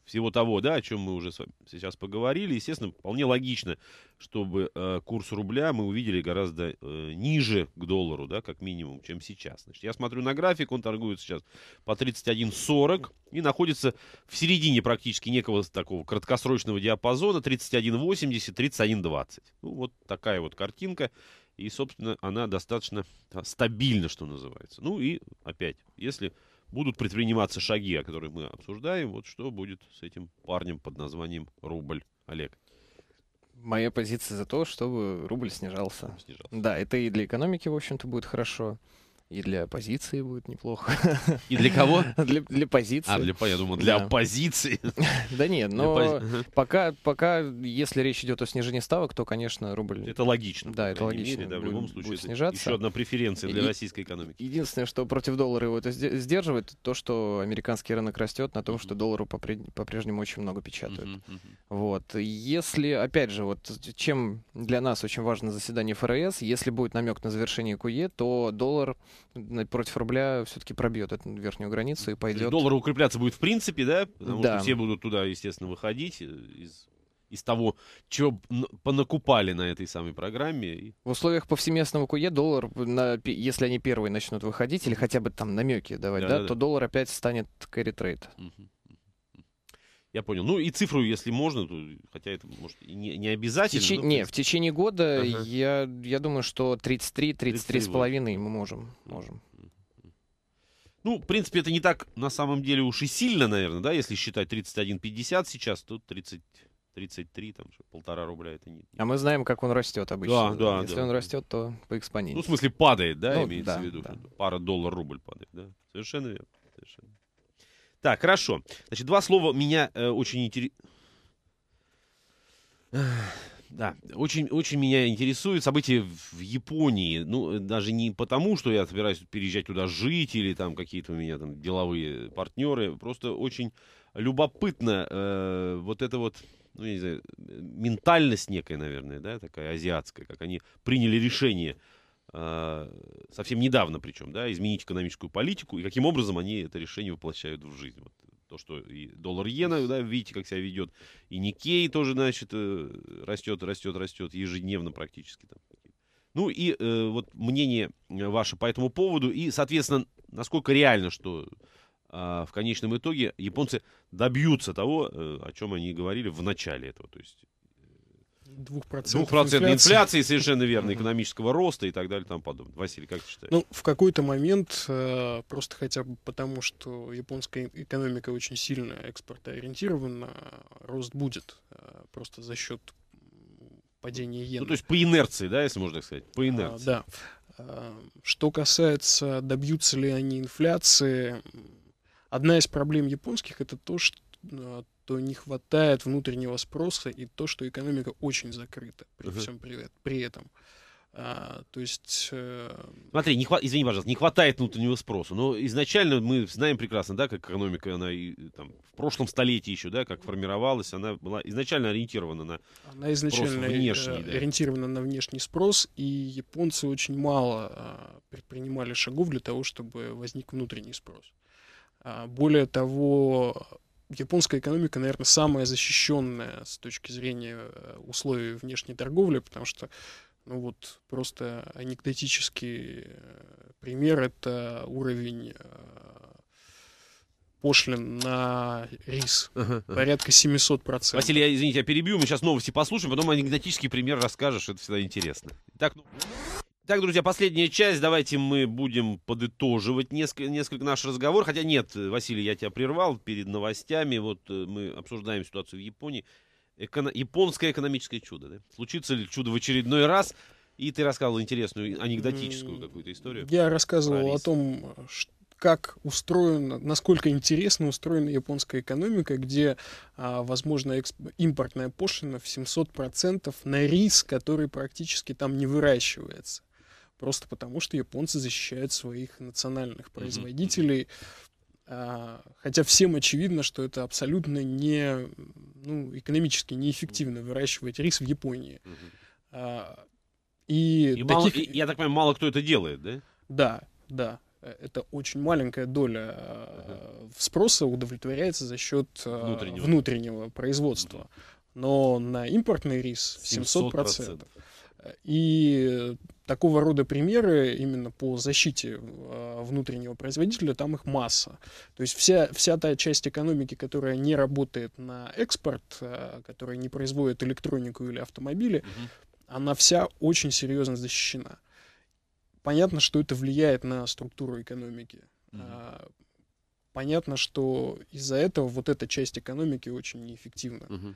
всего того, да, о чем мы уже с вами сейчас поговорили, естественно, вполне логично, чтобы э, курс рубля мы увидели гораздо э, ниже к доллару, да, как минимум, чем сейчас. Значит, я смотрю на график, он торгуется сейчас по 31.40 и находится в середине практически некого такого краткосрочного диапазона 31.80, 31.20. Ну, вот такая вот картинка. И, собственно, она достаточно а, стабильна, что называется. Ну и опять, если будут предприниматься шаги, о которых мы обсуждаем. Вот что будет с этим парнем под названием Рубль, Олег? Моя позиция за то, чтобы рубль снижался. снижался. Да, это и для экономики, в общем-то, будет хорошо. И для оппозиции будет неплохо. И для кого? [laughs] Для, для позиции. А, для, я думаю для да. оппозиции. [laughs] Да нет, но пока, пока, если речь идет о снижении ставок, то, конечно, рубль... Это логично. Да, это логично. Мере, да, в любом будет, случае будет снижаться. Еще одна преференция для и, российской экономики. Единственное, что против доллара его это сдерживает, то, что американский рынок растет на том, что доллару по-прежнему очень много печатают. Вот. Если, опять же, вот чем для нас очень важно заседание ФРС, если будет намек на завершение КУЕ, e, то доллар против рубля все-таки пробьет эту верхнюю границу и пойдет. Доллар укрепляться будет в принципе, да? Потому да. что все будут туда, естественно, выходить э, из из того, что понакупали на этой самой программе. В условиях повсеместного КУЕ доллар, на, если они первые начнут выходить, или хотя бы там намеки давать, да, да, да, то да. доллар опять станет carry trade. Угу. Я понял. Ну и цифру, если можно, то, хотя это может и не, не обязательно. В но, не, в течение года ага. я, я думаю, что 33, 33 с половиной мы можем. можем. Ну, в принципе, это не так на самом деле уж и сильно, наверное, да, если считать 31,50 сейчас, то 30, 33, там, полтора рубля это не, А мы знаем, как он растет обычно. Да, да, да. Если да. он растет, то по экспоненте. Ну, в смысле, падает, да, ну, имеется да, в виду. Да. Пара доллар-рубль падает, да. Совершенно верно. Совершенно. Так, хорошо. Значит, два слова меня э, очень интересуют. Да, очень, очень меня интересуют события в Японии. Ну, даже не потому, что я собираюсь переезжать туда жить или там какие-то у меня там деловые партнеры. Просто очень любопытно э, вот это вот, ну, я не знаю, ментальность некая, наверное, да, такая азиатская, как они приняли решение а, совсем недавно причем, да, изменить экономическую политику и каким образом они это решение воплощают в жизнь. Вот то, что и доллар иена, да, видите, как себя ведет, и Никей тоже, значит, э, растет, растет, растет ежедневно практически. Там. Ну и э, вот мнение ваше по этому поводу и, соответственно, насколько реально, что э, в конечном итоге японцы добьются того, э, о чем они говорили в начале этого, то есть 2%, 2 инфляции. инфляции, совершенно верно, экономического роста и так далее там тому подобное. Василий, как ты считаешь? Ну, в какой-то момент, э, просто хотя бы потому, что японская экономика очень сильно экспортоориентирована, рост будет э, просто за счет падения иены. Ну, то есть по инерции, да, если можно так сказать? По а, инерции. А, да. Э, что касается, добьются ли они инфляции, одна из проблем японских это то, что что не хватает внутреннего спроса и то, что экономика очень закрыта при угу. всем при, при этом. А, то есть... Э... Смотри, не хва... извини, пожалуйста, не хватает внутреннего спроса. Но изначально мы знаем прекрасно, да, как экономика, она и, там, в прошлом столетии еще, да, как формировалась, она была изначально ориентирована на Она изначально внешний, э, да. ориентирована на внешний спрос, и японцы очень мало э, предпринимали шагов для того, чтобы возник внутренний спрос. А, более того, японская экономика, наверное, самая защищенная с точки зрения э, условий внешней торговли, потому что ну вот просто анекдотический э, пример это уровень э, пошлин на рис. порядка 700%. Василий, я, извините, я перебью, мы сейчас новости послушаем, потом анекдотический пример расскажешь, это всегда интересно. Итак, ну... Так, друзья, последняя часть. Давайте мы будем подытоживать несколько, несколько наш разговор. Хотя нет, Василий, я тебя прервал перед новостями. Вот э, мы обсуждаем ситуацию в Японии. Эко... Японское экономическое чудо. Да? Случится ли чудо в очередной раз? И ты рассказывал интересную анекдотическую какую-то историю. Я рассказывал о том, что как устроена, насколько интересно устроена японская экономика, где а, возможно эксп- импортная пошлина в 700% на рис, который практически там не выращивается просто потому, что японцы защищают своих национальных производителей. А, хотя всем очевидно, что это абсолютно не ну, экономически неэффективно выращивать рис в Японии. А, и, и таких... мало, и, я так понимаю, мало кто это делает, да? Да, да. Э, это очень маленькая доля угу. спроса удовлетворяется за счет внутреннего, внутреннего производства. Угу. Но на импортный рис 700%. 700%. И такого рода примеры именно по защите э, внутреннего производителя, там их масса. То есть вся, вся та часть экономики, которая не работает на экспорт, э, которая не производит электронику или автомобили, угу. она вся очень серьезно защищена. Понятно, что это влияет на структуру экономики. Угу. Понятно, что из-за этого вот эта часть экономики очень неэффективна. Угу.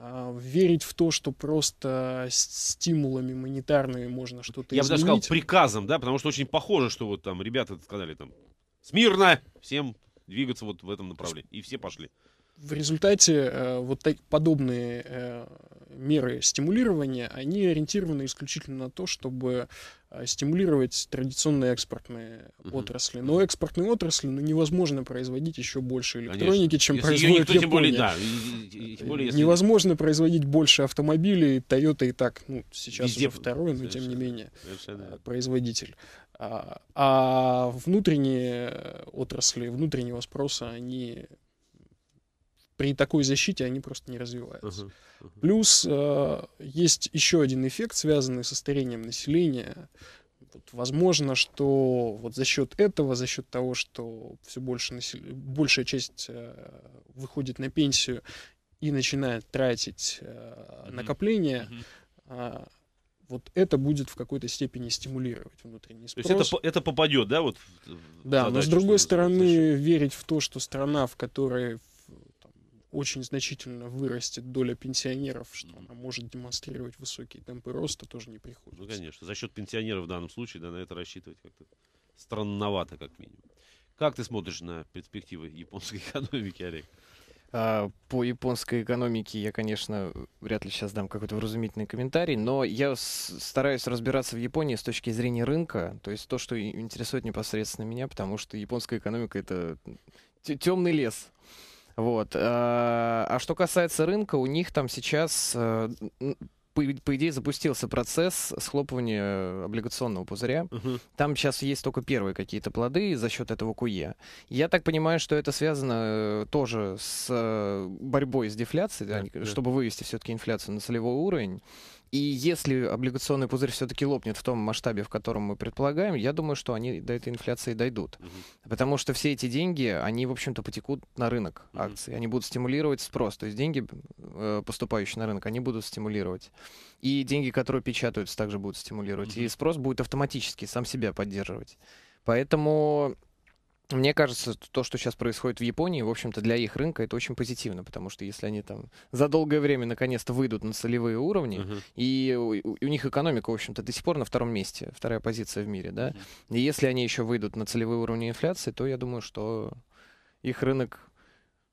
А, верить в то, что просто стимулами монетарными можно что-то изменить. Я бы даже сказал приказом, да, потому что очень похоже, что вот там ребята сказали там, смирно, всем двигаться вот в этом направлении. И все пошли в результате э, вот так, подобные э, меры стимулирования, они ориентированы исключительно на то, чтобы э, стимулировать традиционные экспортные угу. отрасли. Но экспортные отрасли, ну, невозможно производить еще больше электроники, Конечно. чем если производит никто, Япония. Тем более, да, тем более, если... Невозможно производить больше автомобилей, Toyota и так, ну, сейчас Везде уже второй, но тем не менее, совершенно. производитель. А, а внутренние отрасли, внутреннего спроса, они при такой защите они просто не развиваются. Uh-huh, uh-huh. Плюс э, есть еще один эффект, связанный со старением населения. Вот, возможно, что вот за счет этого, за счет того, что все больше насел... большая часть э, выходит на пенсию и начинает тратить э, uh-huh. накопления, uh-huh. э, а, вот это будет в какой-то степени стимулировать внутренний спрос. То есть это, это попадет, да? Вот, да, задачу, но с другой стороны, верить в то, что страна, в которой очень значительно вырастет доля пенсионеров, что ну. она может демонстрировать высокие темпы роста, тоже не приходится. Ну, конечно. За счет пенсионеров в данном случае, да, на это рассчитывать как-то странновато, как минимум. Как ты смотришь на перспективы японской [laughs] экономики, Олег? А, по японской экономике я, конечно, вряд ли сейчас дам какой-то вразумительный комментарий, но я стараюсь разбираться в Японии с точки зрения рынка, то есть то, что интересует непосредственно меня, потому что японская экономика — это темный лес. Вот. А, а что касается рынка, у них там сейчас э, по, идее, запустился процесс схлопывания облигационного пузыря. Угу. Там сейчас есть только первые какие-то плоды за счет этого КУЕ. Я так понимаю, что это связано э, тоже с э, борьбой с дефляцией, да, да, чтобы вывести все-таки инфляцию на целевой уровень. И если облигационный пузырь все-таки лопнет в том масштабе, в котором мы предполагаем, я думаю, что они до этой инфляции дойдут. Угу. Потому что все эти деньги, они, в общем-то, потекут на рынок угу. акций. Они будут стимулировать спрос. То есть деньги, э, поступающие на рынок, они будут стимулировать. И деньги, которые печатаются, также будут стимулировать. Угу. И спрос будет автоматически сам себя поддерживать. Поэтому мне кажется, то, что сейчас происходит в Японии, в общем-то, для их рынка это очень позитивно, потому что если они там за долгое время наконец-то выйдут на солевые уровни, uh-huh. и у, у них экономика, в общем-то, до сих пор на втором месте, вторая позиция в мире, да, uh-huh. и если они еще выйдут на целевые уровни инфляции, то я думаю, что их рынок,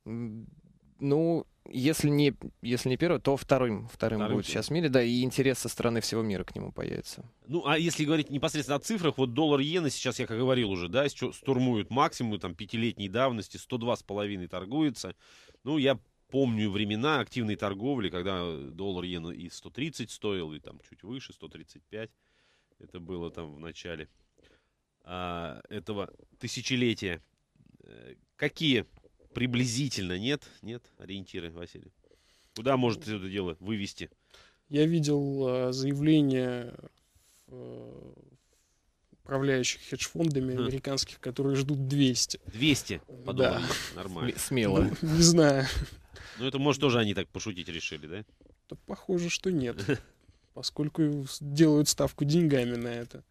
ну, если не, если не первый, то вторым, вторым, вторым будет сейчас в мире, да, и интерес со стороны всего мира к нему появится. Ну, а если говорить непосредственно о цифрах, вот доллар иена сейчас, я как говорил уже, да, стурмуют максимум, там, пятилетней давности, 102,5 торгуется. Ну, я помню времена активной торговли, когда доллар иена и 130 стоил, и там чуть выше, 135. Это было там в начале а, этого тысячелетия. Э, какие Приблизительно нет? Нет ориентиры, Василий? Куда может это дело вывести? Я видел э, заявление э, управляющих хедж-фондами хм. американских, которые ждут 200. 200? Подумали. Да. [laughs] Нормально. Смело. Ну, не знаю. Ну, это, может, тоже они так пошутить решили, да? Да, похоже, что нет. Поскольку делают ставку деньгами на это.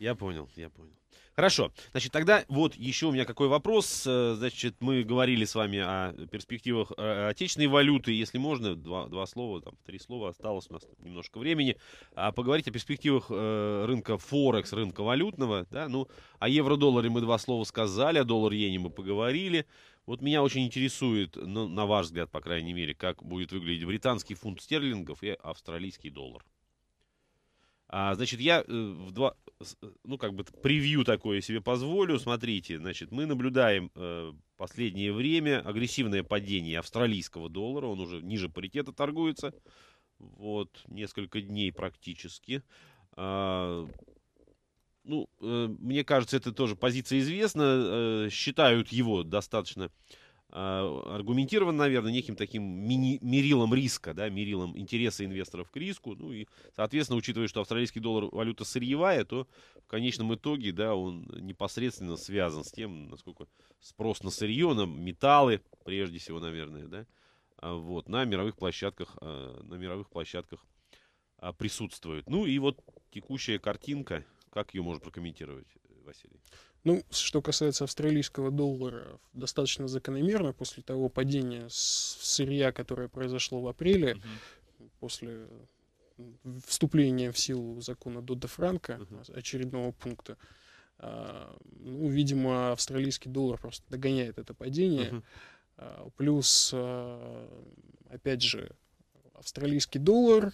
Я понял, я понял. Хорошо. Значит, тогда вот еще у меня какой вопрос. Э, значит, мы говорили с вами о перспективах э, отечественной валюты. Если можно, два, два слова, там, три слова осталось у нас немножко времени. А поговорить о перспективах э, рынка Форекс, рынка валютного. Да? Ну, о евро-долларе мы два слова сказали, о доллар-иене мы поговорили. Вот меня очень интересует, ну, на ваш взгляд, по крайней мере, как будет выглядеть британский фунт стерлингов и австралийский доллар. А, значит, я э, в два, э, ну, как бы превью такое себе позволю. Смотрите, значит, мы наблюдаем э, последнее время агрессивное падение австралийского доллара. Он уже ниже паритета торгуется. Вот, несколько дней практически. А, ну, э, мне кажется, это тоже позиция известна. Э, считают его достаточно э, а, аргументирован, наверное, неким таким мини мерилом риска, да, мерилом интереса инвесторов к риску. Ну и, соответственно, учитывая, что австралийский доллар валюта сырьевая, то в конечном итоге, да, он непосредственно связан с тем, насколько спрос на сырье, на металлы, прежде всего, наверное, да, а, вот, на мировых площадках, а, на мировых площадках присутствует. Ну и вот текущая картинка, как ее можно прокомментировать, Василий? Ну, что касается австралийского доллара, достаточно закономерно после того падения сырья, которое произошло в апреле, угу. после вступления в силу закона Додда Франка, угу. очередного пункта, а, ну, видимо, австралийский доллар просто догоняет это падение. Угу. А, плюс, а, опять же, австралийский доллар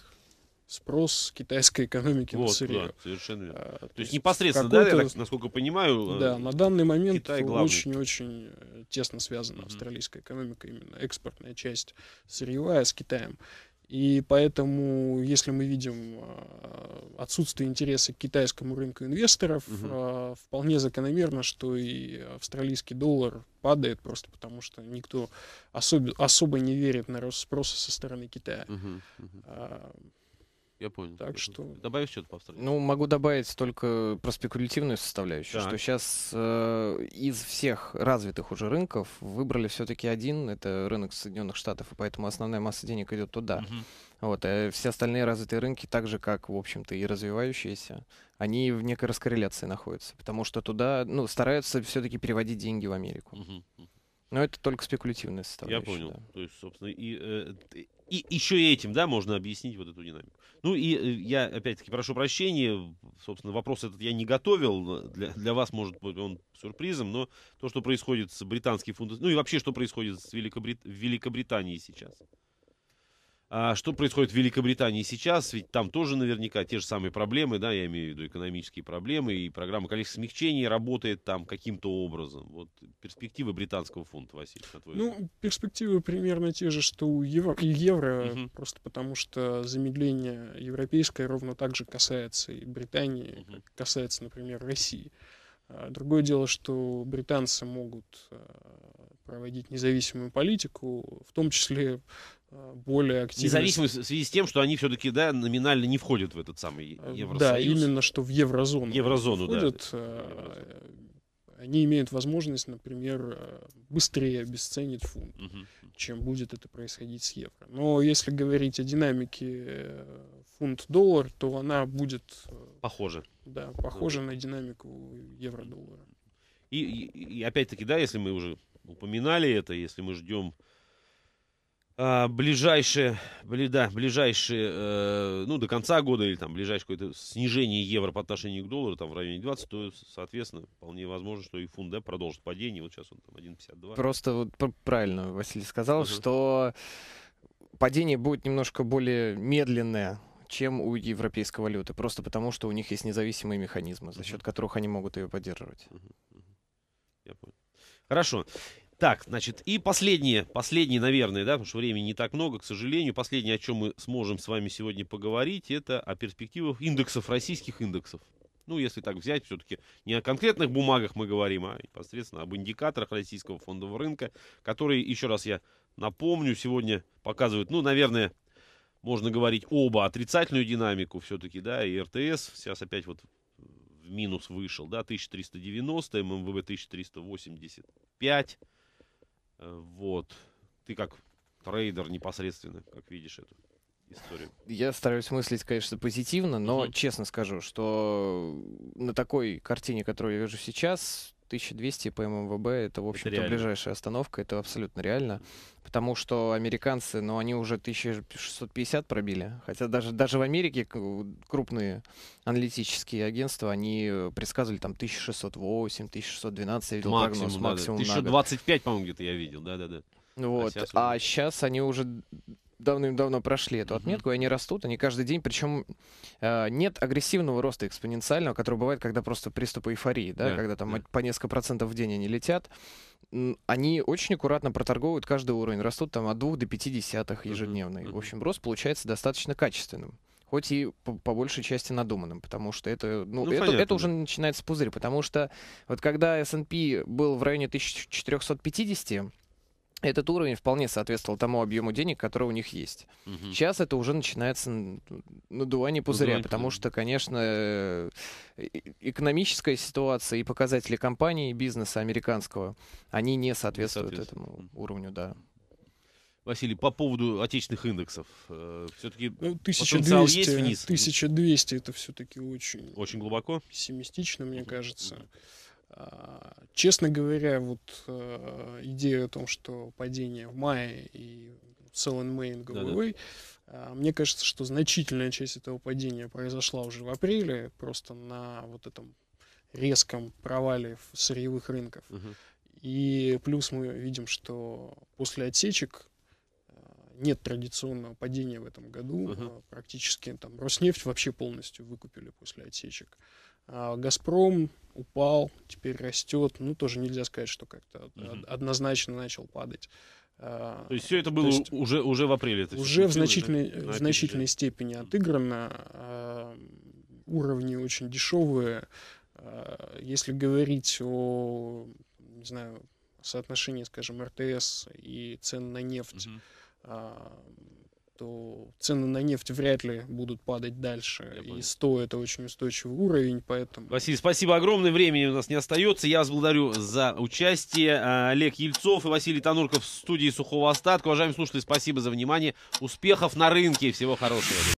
спрос китайской экономики вот, на сырье. Да, совершенно верно. А, то, то есть непосредственно, да, я так, насколько понимаю, э, да, на данный момент очень-очень э, тесно связана mm-hmm. австралийская экономика, именно экспортная часть сырьевая с Китаем. И поэтому, если мы видим э, отсутствие интереса к китайскому рынку инвесторов, угу. вполне закономерно, что и австралийский доллар падает просто потому, что никто особо особо не верит на рост спроса со стороны Китая. Угу, угу. Я понял. Так что... Добавишь что-то по Австралии? Ну, могу добавить только про спекулятивную составляющую, да. что сейчас э, из всех развитых уже рынков выбрали все-таки один, это рынок Соединенных Штатов, и поэтому основная масса денег идет туда. Угу. Вот, а все остальные развитые рынки, так же как, в общем-то, и развивающиеся, они в некой раскорреляции находятся, потому что туда, ну, стараются все-таки переводить деньги в Америку. Угу. Но это только спекулятивная составляющая. Я понял. Да. То есть, собственно, и э, и еще и этим, да, можно объяснить вот эту динамику. Ну и э, я, опять-таки, прошу прощения, собственно, вопрос этот я не готовил, для, для вас, может быть, он сюрпризом, но то, что происходит с британским фунтом, ну и вообще, что происходит с Великобрит... в Великобритании сейчас. А что происходит в Великобритании сейчас? Ведь там тоже наверняка те же самые проблемы, да, я имею в виду экономические проблемы, и программа количества смягчений работает там каким-то образом. Вот перспективы британского фунта, Василий, на твой Ну, взгляд. перспективы примерно те же, что у евро, и евро угу. просто потому что замедление европейское ровно так же касается и Британии, угу. как касается, например, России. А другое дело, что британцы могут а, проводить независимую политику, в том числе Э, более активно. Независимо в связи с тем, что они все-таки да, номинально не входят в этот самый э, Евросоюз. Да, именно что в еврозону. Еврозону, входят, да. Э, они имеют возможность, например, быстрее обесценить фунт, угу. чем будет это происходить с евро. Но если говорить о динамике фунт-доллар, то она будет... Похожа. Да, похожа да. на динамику евро-доллара. И, и, и опять-таки, да, если мы уже упоминали это, если мы ждем а, ближайшие, да, ближайшие, э, ну, до конца года или там ближайшее какое-то снижение евро по отношению к доллару, там в районе 20, то, соответственно, вполне возможно, что и фунт, да, продолжит падение, вот сейчас он там 1,52. Просто вот правильно Василий сказал, uh-huh. что падение будет немножко более медленное, чем у европейской валюты, просто потому что у них есть независимые механизмы, за счет которых они могут ее поддерживать. Uh-huh. Uh-huh. Я понял. Хорошо. Так, значит, и последнее, последнее, наверное, да, потому что времени не так много, к сожалению. Последнее, о чем мы сможем с вами сегодня поговорить, это о перспективах индексов, российских индексов. Ну, если так взять, все-таки не о конкретных бумагах мы говорим, а непосредственно об индикаторах российского фондового рынка, которые, еще раз я напомню, сегодня показывают, ну, наверное, можно говорить оба отрицательную динамику все-таки, да, и РТС сейчас опять вот в минус вышел, да, 1390, ММВБ 1385, Э, вот. Ты как трейдер непосредственно, как видишь эту историю? Я стараюсь мыслить, конечно, позитивно, но угу. честно скажу, что на такой картине, которую я вижу сейчас, 1200 по ММВБ, это, в общем-то, ближайшая остановка, это абсолютно реально. Потому что американцы, ну, они уже 1650 пробили. Хотя даже, даже в Америке крупные аналитические агентства, они предсказывали там 1608, 1612, я видел максимум, прогноз максимум. Да, да. 1025, по-моему, где-то я видел, да-да-да. Вот. А сейчас, а сейчас они уже давным-давно прошли эту отметку, и они растут, они каждый день, причем э, нет агрессивного роста экспоненциального, который бывает, когда просто приступ эйфории, да, yeah, когда там yeah. по несколько процентов в день они летят, они очень аккуратно проторговывают каждый уровень, растут там от 2 до 5 десятых ежедневно. Mm-hmm. В общем, рост получается достаточно качественным хоть и по, по большей части надуманным, потому что это, ну, ну это, понятно. это уже начинается пузырь, потому что вот когда S&P был в районе 1450, этот уровень вполне соответствовал тому объему денег, который у них есть. Угу. Сейчас это уже начинается надувание пузыря, надувание потому пузыря. что, конечно, э, экономическая ситуация и показатели компании и бизнеса американского, они не соответствуют, не соответствуют. этому уровню, да. Василий, по поводу отечественных индексов. Э, все-таки ну, 1200, есть вниз? 1200 это все-таки очень... Очень глубоко? Пессимистично, мне кажется. mm Честно говоря, вот э, идея о том, что падение в мае и sell in May мне кажется, что значительная часть этого падения произошла уже в апреле, просто на вот этом резком провале сырьевых рынков. Угу. И плюс мы видим, что после отсечек э, нет традиционного падения в этом году. Uh-huh. Практически там Роснефть вообще полностью выкупили после отсечек. Uh, а, Газпром упал, теперь растет. Ну, тоже нельзя сказать, что как-то угу. однозначно начал падать. А, то есть все это было уже, уже в апреле? Это уже в значительной, в значительной степени отыграно. А, уровни очень дешевые. Если говорить о, не знаю, соотношении, скажем, РТС и цен на нефть, угу что цены на нефть вряд ли будут падать дальше. и 100 это очень устойчивый уровень, поэтому... Василий, спасибо огромное, времени у нас не остается. Я вас благодарю за участие. А, Олег Ельцов и Василий Танурков в студии Сухого Остатка. Уважаемые слушатели, спасибо за внимание. Успехов на рынке и всего хорошего.